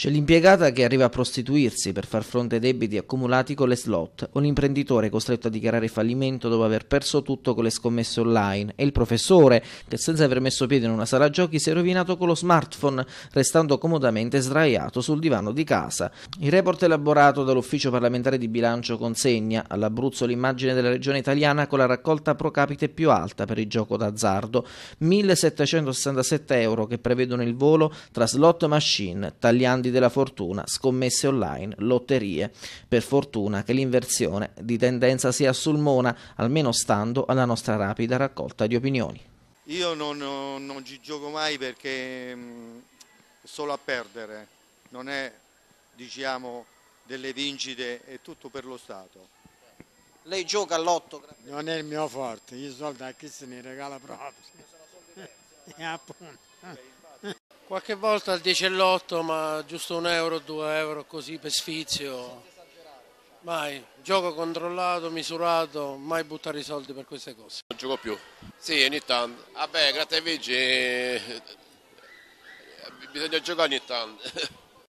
C'è l'impiegata che arriva a prostituirsi per far fronte ai debiti accumulati con le slot, o l'imprenditore costretto a dichiarare fallimento dopo aver perso tutto con le scommesse online, e il professore che senza aver messo piede in una sala giochi si è rovinato con lo smartphone, restando comodamente sdraiato sul divano di casa. Il report elaborato dall'ufficio parlamentare di bilancio consegna all'Abruzzo l'immagine della regione italiana con la raccolta pro capite più alta per il gioco d'azzardo, 1767 euro che prevedono il volo tra slot machine, tagliandi soldi della fortuna, scommesse online, lotterie. Per fortuna che l'inversione di tendenza sia sul sulmona, almeno stando alla nostra rapida raccolta di opinioni. Io non, non, non ci gioco mai perché mh, mm, solo a perdere, non è diciamo delle vincite, è tutto per lo Stato. Lei gioca all'otto? Non è il mio forte, io soldi a chi se ne regala proprio. Sono soldi persi, eh, appunto. Qualche volta al 10 e l'8, ma giusto un euro, due euro così per sfizio. Mai, gioco controllato, misurato, mai buttare i soldi per queste cose. Non gioco più. Sì, ogni tanto. Vabbè, grazie a Vigi eh, bisogna giocare ogni tanto.